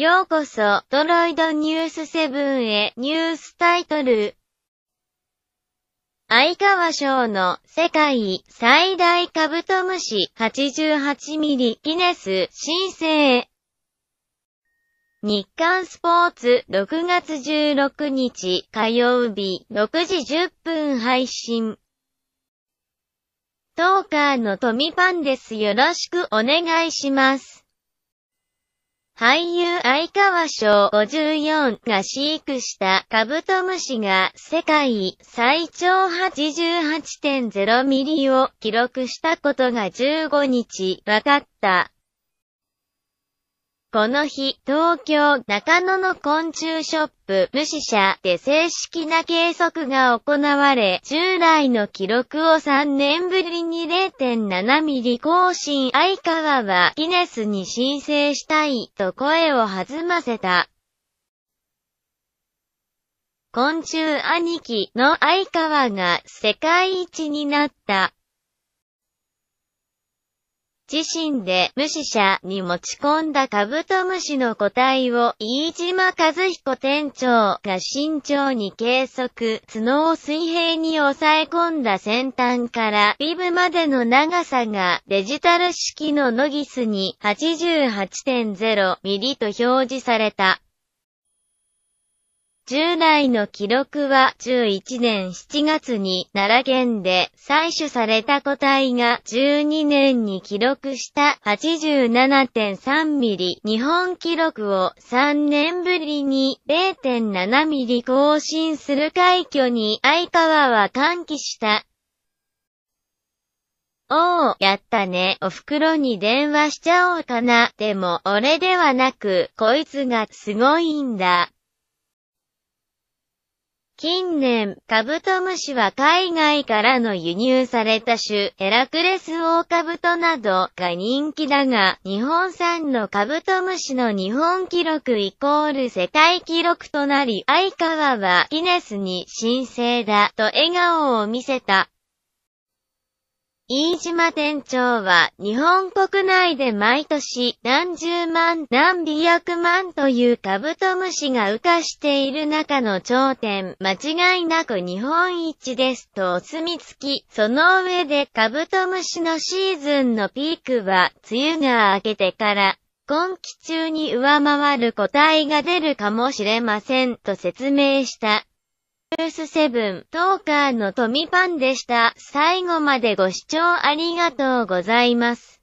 ようこそ、ドロイドニュースセブンへニュースタイトル。相川賞の世界最大カブトムシ 88mm ギネス申請。日刊スポーツ6月16日火曜日6時10分配信。トーカーのトミパンです。よろしくお願いします。俳優相川賞54が飼育したカブトムシが世界最長88.0ミリを記録したことが15日分かった。この日、東京中野の昆虫ショップ、無視者で正式な計測が行われ、従来の記録を3年ぶりに0.7ミリ更新相川はギネスに申請したいと声を弾ませた。昆虫兄貴の相川が世界一になった。自身で無視者に持ち込んだカブトムシの個体を飯島和彦店長が慎重に計測、角を水平に抑え込んだ先端からビブまでの長さがデジタル式のノギスに88.0ミリと表示された。従来の記録は11年7月に奈良県で採取された個体が12年に記録した87.3ミリ日本記録を3年ぶりに0.7ミリ更新する快挙に相川は歓喜した。おお、やったね。お袋に電話しちゃおうかな。でも、俺ではなく、こいつがすごいんだ。近年、カブトムシは海外からの輸入された種、ヘラクレスオオカブトなどが人気だが、日本産のカブトムシの日本記録イコール世界記録となり、相川はギネスに申請だと笑顔を見せた。飯島店長は日本国内で毎年何十万何美百万というカブトムシが浮かしている中の頂点間違いなく日本一ですとお墨付き。その上でカブトムシのシーズンのピークは梅雨が明けてから今季中に上回る個体が出るかもしれませんと説明した。ニュースセブン、トーカーのトミパンでした。最後までご視聴ありがとうございます。